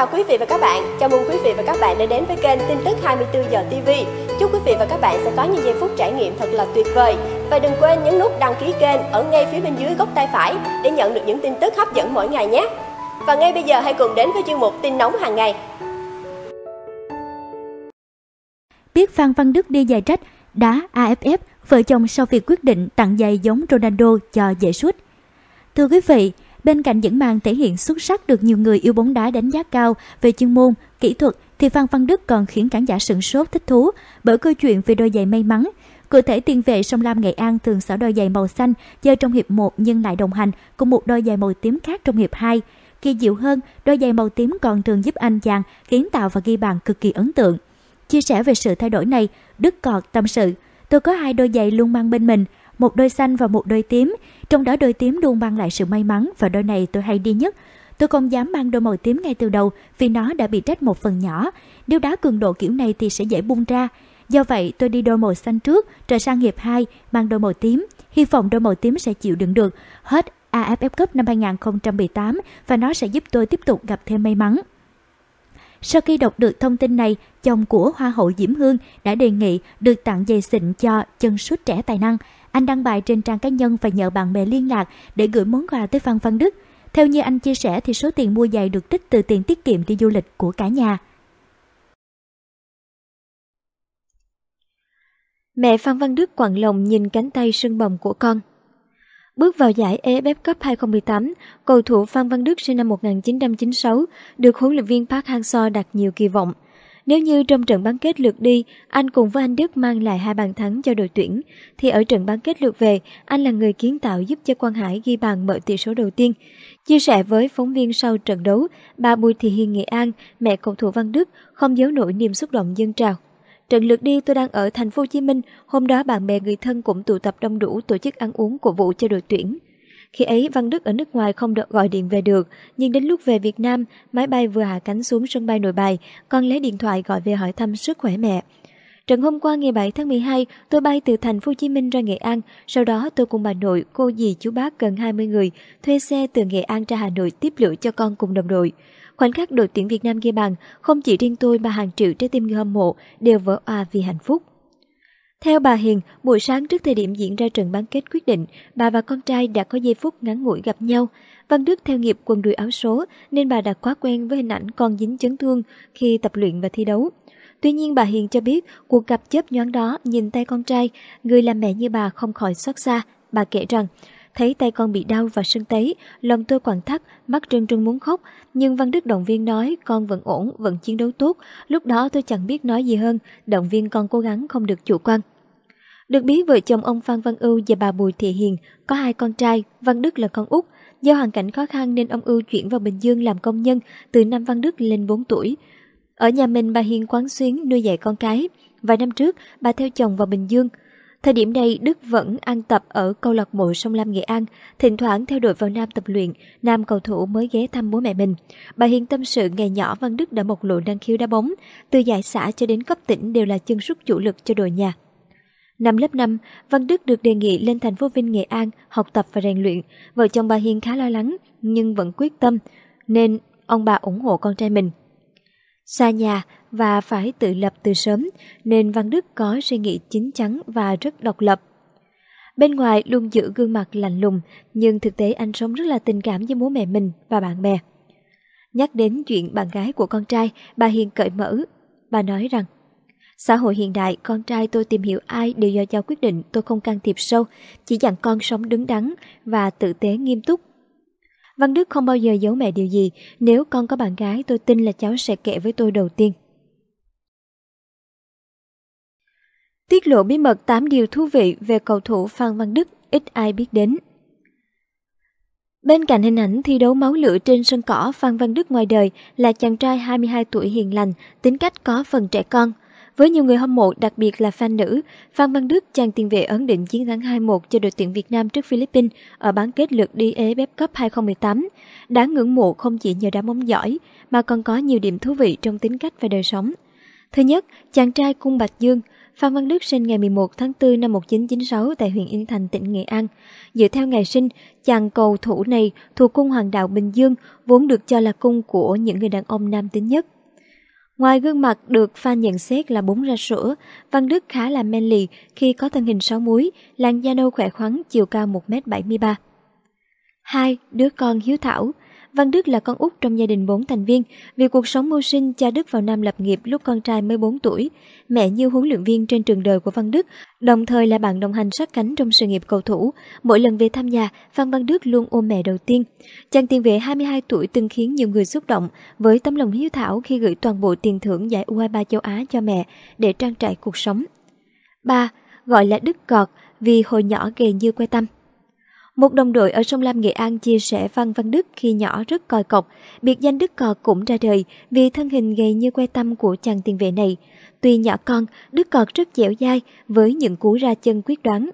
chào quý vị và các bạn. Chào mừng quý vị và các bạn đã đến với kênh tin tức 24 giờ TV. Chúc quý vị và các bạn sẽ có những giây phút trải nghiệm thật là tuyệt vời. Và đừng quên nhấn nút đăng ký kênh ở ngay phía bên dưới góc tay phải để nhận được những tin tức hấp dẫn mỗi ngày nhé. Và ngay bây giờ hãy cùng đến với chuyên mục tin nóng hàng ngày. Biết Phan Văn Đức đi giải trách, đá AFF, vợ chồng sau việc quyết định tặng giày giống Ronaldo cho giải suốt. Thưa quý vị, Bên cạnh những màn thể hiện xuất sắc được nhiều người yêu bóng đá đánh giá cao về chuyên môn, kỹ thuật thì Phan Văn Đức còn khiến khán giả sửng sốt thích thú bởi câu chuyện về đôi giày may mắn. Cụ thể tiền vệ Sông Lam Nghệ An thường xỏ đôi giày màu xanh chơi trong hiệp 1 nhưng lại đồng hành cùng một đôi giày màu tím khác trong hiệp 2. Kỳ diệu hơn, đôi giày màu tím còn thường giúp anh chàng kiến tạo và ghi bàn cực kỳ ấn tượng. Chia sẻ về sự thay đổi này, Đức Cọt tâm sự, tôi có hai đôi giày luôn mang bên mình, một đôi xanh và một đôi tím. Trong đó đôi tím luôn mang lại sự may mắn và đôi này tôi hay đi nhất. Tôi không dám mang đôi màu tím ngay từ đầu vì nó đã bị rách một phần nhỏ. Nếu đá cường độ kiểu này thì sẽ dễ bung ra. Do vậy, tôi đi đôi màu xanh trước, rồi sang hiệp 2, mang đôi màu tím. Hy vọng đôi màu tím sẽ chịu đựng được hết AFF Cup năm 2018 và nó sẽ giúp tôi tiếp tục gặp thêm may mắn. Sau khi đọc được thông tin này, chồng của Hoa hậu Diễm Hương đã đề nghị được tặng giày xịn cho chân sút trẻ tài năng – anh đăng bài trên trang cá nhân và nhờ bạn bè liên lạc để gửi món quà tới Phan Văn Đức. Theo như anh chia sẻ thì số tiền mua giày được trích từ tiền tiết kiệm đi du lịch của cả nhà. Mẹ Phan Văn Đức quặn lòng nhìn cánh tay sưng bầm của con. Bước vào giải AFF e Cup 2018, cầu thủ Phan Văn Đức sinh năm 1996 được huấn luyện viên Park Hang-seo đặt nhiều kỳ vọng – nếu như trong trận bán kết lượt đi, anh cùng với anh Đức mang lại hai bàn thắng cho đội tuyển, thì ở trận bán kết lượt về, anh là người kiến tạo giúp cho Quang Hải ghi bàn mở tỷ số đầu tiên. Chia sẻ với phóng viên sau trận đấu, bà Bùi Thị Hiền Nghệ An, mẹ cầu thủ Văn Đức, không giấu nổi niềm xúc động dân trào. Trận lượt đi tôi đang ở thành phố Hồ Chí Minh, hôm đó bạn bè người thân cũng tụ tập đông đủ tổ chức ăn uống cổ vũ cho đội tuyển. Khi ấy Văn Đức ở nước ngoài không được gọi điện về được, nhưng đến lúc về Việt Nam, máy bay vừa hạ cánh xuống sân bay Nội Bài, con lấy điện thoại gọi về hỏi thăm sức khỏe mẹ. Trận hôm qua ngày 7 tháng 12, tôi bay từ thành phố Hồ Chí Minh ra Nghệ An, sau đó tôi cùng bà nội, cô dì chú bác gần 20 người thuê xe từ Nghệ An ra Hà Nội tiếp lửa cho con cùng đồng đội. Khoảnh khắc đội tuyển Việt Nam ghi bàn, không chỉ riêng tôi mà hàng triệu trái tim người hâm mộ đều vỡ òa vì hạnh phúc. Theo bà Hiền, buổi sáng trước thời điểm diễn ra trận bán kết quyết định, bà và con trai đã có giây phút ngắn ngủi gặp nhau. Văn Đức theo nghiệp quần đùi áo số nên bà đã quá quen với hình ảnh con dính chấn thương khi tập luyện và thi đấu. Tuy nhiên bà Hiền cho biết cuộc gặp chớp nhoáng đó nhìn tay con trai, người làm mẹ như bà không khỏi xót xa. Bà kể rằng Thấy tay con bị đau và sưng tấy, lòng tôi quặn thắt, mắt trưng trưng muốn khóc, nhưng Văn Đức động viên nói con vẫn ổn, vẫn chiến đấu tốt, lúc đó tôi chẳng biết nói gì hơn, động viên con cố gắng không được chủ quan. Được biết vợ chồng ông Phan Văn Ưu và bà Bùi Thị Hiền có hai con trai, Văn Đức là con út. Do hoàn cảnh khó khăn nên ông Ưu chuyển vào Bình Dương làm công nhân từ năm Văn Đức lên 4 tuổi. Ở nhà mình bà Hiền quán xuyến nuôi dạy con cái. Vài năm trước, bà theo chồng vào Bình Dương – Thời điểm này Đức vẫn ăn tập ở câu lạc bộ Sông Lam Nghệ An, thỉnh thoảng theo đội vào Nam tập luyện, nam cầu thủ mới ghé thăm bố mẹ mình. Bà Hiền tâm sự ngày nhỏ Văn Đức đã một lộ năng khiếu đá bóng, từ giải xã cho đến cấp tỉnh đều là chân sút chủ lực cho đội nhà. Năm lớp 5, Văn Đức được đề nghị lên thành phố Vinh, Nghệ An học tập và rèn luyện. Vợ chồng bà Hiền khá lo lắng nhưng vẫn quyết tâm nên ông bà ủng hộ con trai mình xa nhà và phải tự lập từ sớm nên Văn Đức có suy nghĩ chín chắn và rất độc lập. Bên ngoài luôn giữ gương mặt lạnh lùng, nhưng thực tế anh sống rất là tình cảm với bố mẹ mình và bạn bè. Nhắc đến chuyện bạn gái của con trai, bà Hiền cởi mở. Bà nói rằng, xã hội hiện đại, con trai tôi tìm hiểu ai đều do cháu quyết định tôi không can thiệp sâu, chỉ dặn con sống đứng đắn và tự tế nghiêm túc. Văn Đức không bao giờ giấu mẹ điều gì, nếu con có bạn gái tôi tin là cháu sẽ kể với tôi đầu tiên. Tiết lộ bí mật 8 điều thú vị về cầu thủ Phan Văn Đức ít ai biết đến. Bên cạnh hình ảnh thi đấu máu lửa trên sân cỏ Phan Văn Đức ngoài đời là chàng trai 22 tuổi hiền lành, tính cách có phần trẻ con, với nhiều người hâm mộ, đặc biệt là fan nữ, Phan Văn Đức, chàng tiền vệ ấn định chiến thắng 2-1 cho đội tuyển Việt Nam trước Philippines ở bán kết lượt đi AFF Cup 2018. Đáng ngưỡng mộ không chỉ nhờ đá bóng giỏi, mà còn có nhiều điểm thú vị trong tính cách và đời sống. Thứ nhất, chàng trai Cung Bạch Dương, Phan Văn Đức sinh ngày 11 tháng 4 năm 1996 tại huyện Yên Thành, tỉnh Nghệ An. Dựa theo ngày sinh, chàng cầu thủ này thuộc cung hoàng đạo Bình Dương, vốn được cho là cung của những người đàn ông nam tính nhất. Ngoài gương mặt được fan nhận xét là bốn ra sữa, Văn Đức khá là manly khi có thân hình sáu múi, làn da nâu khỏe khoắn, chiều cao 1m73. 2. Đứa con hiếu thảo Văn Đức là con út trong gia đình 4 thành viên. Vì cuộc sống mưu sinh, cha Đức vào Nam lập nghiệp lúc con trai mới 4 tuổi. Mẹ Như huấn luyện viên trên trường đời của Văn Đức, đồng thời là bạn đồng hành sát cánh trong sự nghiệp cầu thủ. Mỗi lần về thăm nhà, Phan Văn Đức luôn ôm mẹ đầu tiên. Chàng tiền vệ 22 tuổi từng khiến nhiều người xúc động với tấm lòng hiếu thảo khi gửi toàn bộ tiền thưởng giải U23 châu Á cho mẹ để trang trải cuộc sống. 3. Gọi là Đức cọt vì hồi nhỏ gầy như que tâm. Một đồng đội ở sông Lam Nghệ An chia sẻ Văn Văn Đức khi nhỏ rất coi cọc, biệt danh Đức cò cũng ra đời vì thân hình gầy như que tâm của chàng tiền vệ này. Tuy nhỏ con, Đức cò rất dẻo dai với những cú ra chân quyết đoán.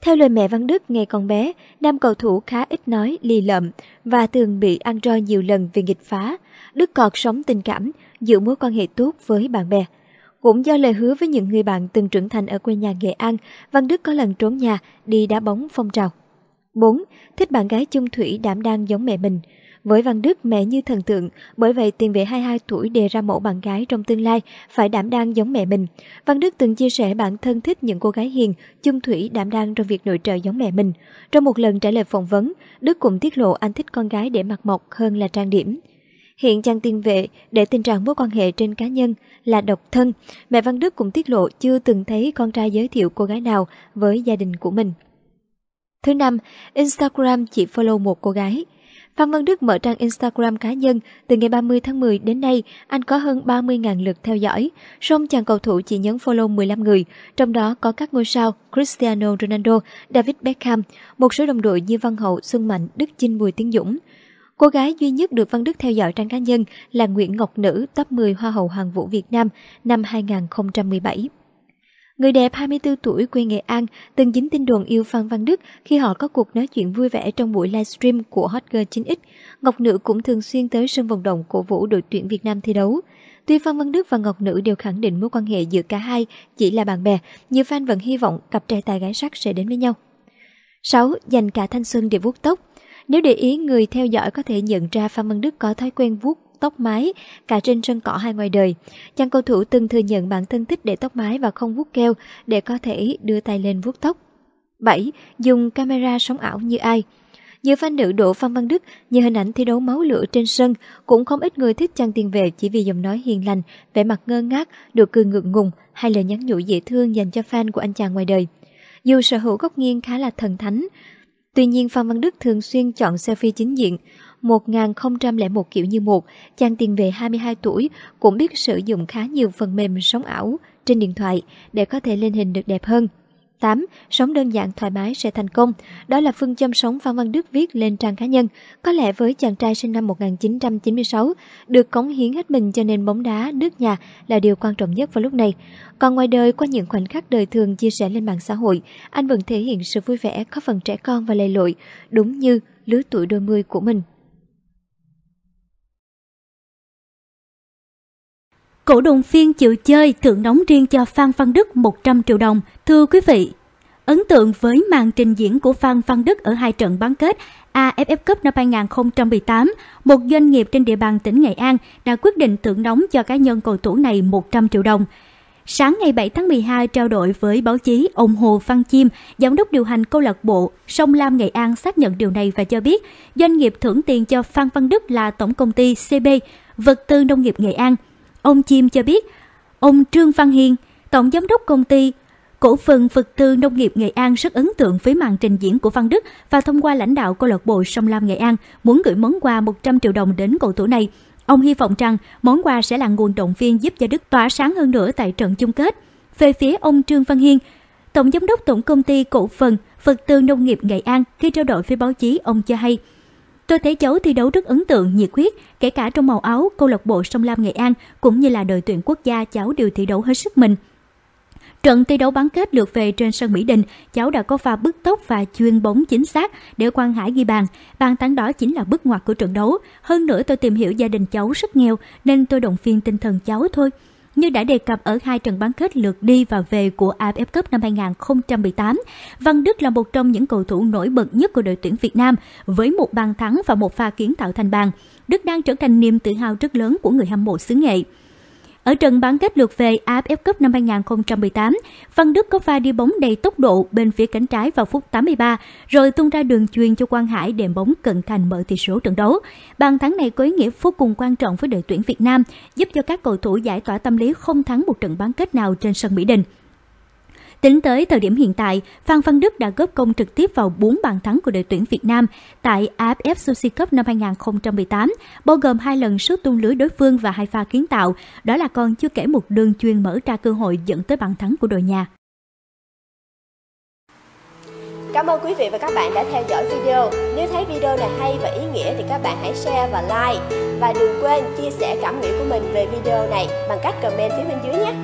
Theo lời mẹ Văn Đức ngày còn bé, nam cầu thủ khá ít nói, lì lợm và thường bị ăn roi nhiều lần vì nghịch phá. Đức Cọt sống tình cảm, giữ mối quan hệ tốt với bạn bè. Cũng do lời hứa với những người bạn từng trưởng thành ở quê nhà Nghệ An, Văn Đức có lần trốn nhà đi đá bóng phong trào. 4. Thích bạn gái chung thủy đảm đang giống mẹ mình. Với Văn Đức, mẹ như thần tượng, bởi vậy tiền vệ 22 tuổi đề ra mẫu bạn gái trong tương lai phải đảm đang giống mẹ mình. Văn Đức từng chia sẻ bản thân thích những cô gái hiền, chung thủy đảm đang trong việc nội trợ giống mẹ mình. Trong một lần trả lời phỏng vấn, Đức cũng tiết lộ anh thích con gái để mặt mộc hơn là trang điểm. Hiện chàng tiền vệ để tình trạng mối quan hệ trên cá nhân là độc thân. Mẹ Văn Đức cũng tiết lộ chưa từng thấy con trai giới thiệu cô gái nào với gia đình của mình. Thứ năm, Instagram chỉ follow một cô gái. Phan Văn Đức mở trang Instagram cá nhân, từ ngày 30 tháng 10 đến nay, anh có hơn 30.000 lượt theo dõi. Song chàng cầu thủ chỉ nhấn follow 15 người, trong đó có các ngôi sao Cristiano Ronaldo, David Beckham, một số đồng đội như Văn Hậu, Xuân Mạnh, Đức Chinh Bùi Tiến Dũng. Cô gái duy nhất được Văn Đức theo dõi trang cá nhân là Nguyễn Ngọc Nữ, top 10 Hoa hậu Hoàng vũ Việt Nam năm 2017. Người đẹp 24 tuổi quê Nghệ An từng dính tin đồn yêu Phan Văn Đức khi họ có cuộc nói chuyện vui vẻ trong buổi livestream của Hot Girl 9X. Ngọc Nữ cũng thường xuyên tới sân vận động cổ vũ đội tuyển Việt Nam thi đấu. Tuy Phan Văn Đức và Ngọc Nữ đều khẳng định mối quan hệ giữa cả hai chỉ là bạn bè, nhiều fan vẫn hy vọng cặp trai tài gái sắc sẽ đến với nhau. 6. Dành cả thanh xuân để vuốt tóc Nếu để ý người theo dõi có thể nhận ra Phan Văn Đức có thói quen vuốt tóc mái cả trên sân cỏ hay ngoài đời. Chàng cầu thủ từng thừa nhận bản thân thích để tóc mái và không vuốt keo để có thể đưa tay lên vuốt tóc. 7. Dùng camera sống ảo như ai Như fan nữ đỗ Phan Văn Đức như hình ảnh thi đấu máu lửa trên sân, cũng không ít người thích chàng tiền vệ chỉ vì giọng nói hiền lành, vẻ mặt ngơ ngác, được cười ngượng ngùng hay lời nhắn nhủ dễ thương dành cho fan của anh chàng ngoài đời. Dù sở hữu góc nghiêng khá là thần thánh, Tuy nhiên Phan Văn Đức thường xuyên chọn selfie chính diện, 1001 kiểu như một, chàng tiền vệ 22 tuổi cũng biết sử dụng khá nhiều phần mềm sống ảo trên điện thoại để có thể lên hình được đẹp hơn. 8. Sống đơn giản thoải mái sẽ thành công. Đó là phương châm sống Phan Văn Đức viết lên trang cá nhân. Có lẽ với chàng trai sinh năm 1996, được cống hiến hết mình cho nền bóng đá nước nhà là điều quan trọng nhất vào lúc này. Còn ngoài đời, qua những khoảnh khắc đời thường chia sẻ lên mạng xã hội, anh vẫn thể hiện sự vui vẻ, có phần trẻ con và lầy lội, đúng như lứa tuổi đôi mươi của mình. Cổ động phiên chịu chơi thưởng nóng riêng cho Phan Văn Đức 100 triệu đồng. Thưa quý vị, ấn tượng với màn trình diễn của Phan Văn Đức ở hai trận bán kết AFF Cup năm 2018, một doanh nghiệp trên địa bàn tỉnh Nghệ An đã quyết định thưởng nóng cho cá nhân cầu thủ này 100 triệu đồng. Sáng ngày 7 tháng 12 trao đổi với báo chí, ông Hồ Văn Chim, giám đốc điều hành câu lạc bộ Sông Lam Nghệ An xác nhận điều này và cho biết doanh nghiệp thưởng tiền cho Phan Văn Đức là tổng công ty CB, vật tư nông nghiệp Nghệ An – Ông Chim cho biết, ông Trương Văn Hiên, tổng giám đốc công ty cổ phần vật tư nông nghiệp Nghệ An rất ấn tượng với màn trình diễn của Văn Đức và thông qua lãnh đạo câu lạc bộ Sông Lam Nghệ An muốn gửi món quà 100 triệu đồng đến cầu thủ này. Ông hy vọng rằng món quà sẽ là nguồn động viên giúp cho Đức tỏa sáng hơn nữa tại trận chung kết. Về phía ông Trương Văn Hiên, Tổng giám đốc Tổng công ty cổ phần vật tư nông nghiệp Nghệ An khi trao đổi với báo chí ông cho hay – Tôi thấy cháu thi đấu rất ấn tượng, nhiệt huyết, kể cả trong màu áo câu lạc bộ Sông Lam Nghệ An cũng như là đội tuyển quốc gia cháu đều thi đấu hết sức mình. Trận thi đấu bán kết lượt về trên sân Mỹ Đình, cháu đã có pha bứt tốc và chuyên bóng chính xác để Quang Hải ghi bàn. Bàn thắng đó chính là bước ngoặt của trận đấu. Hơn nữa tôi tìm hiểu gia đình cháu rất nghèo nên tôi động viên tinh thần cháu thôi như đã đề cập ở hai trận bán kết lượt đi và về của AFF Cup năm 2018, Văn Đức là một trong những cầu thủ nổi bật nhất của đội tuyển Việt Nam với một bàn thắng và một pha kiến tạo thành bàn. Đức đang trở thành niềm tự hào rất lớn của người hâm mộ xứ nghệ. Ở trận bán kết lượt về AFF Cup năm 2018, Văn Đức có pha đi bóng đầy tốc độ bên phía cánh trái vào phút 83, rồi tung ra đường chuyền cho Quang Hải đệm bóng cận thành mở tỷ số trận đấu. Bàn thắng này có ý nghĩa vô cùng quan trọng với đội tuyển Việt Nam, giúp cho các cầu thủ giải tỏa tâm lý không thắng một trận bán kết nào trên sân Mỹ Đình. Tính tới thời điểm hiện tại, Phan Văn Đức đã góp công trực tiếp vào 4 bàn thắng của đội tuyển Việt Nam tại AFF Sushi Cup năm 2018, bao gồm hai lần sút tung lưới đối phương và hai pha kiến tạo, đó là còn chưa kể một đường chuyên mở ra cơ hội dẫn tới bàn thắng của đội nhà. Cảm ơn quý vị và các bạn đã theo dõi video. Nếu thấy video này hay và ý nghĩa thì các bạn hãy share và like. Và đừng quên chia sẻ cảm nghĩ của mình về video này bằng cách comment phía bên dưới nhé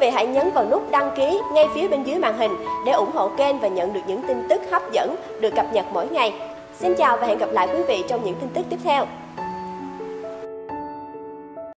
vị hãy nhấn vào nút đăng ký ngay phía bên dưới màn hình để ủng hộ kênh và nhận được những tin tức hấp dẫn được cập nhật mỗi ngày. Xin chào và hẹn gặp lại quý vị trong những tin tức tiếp theo.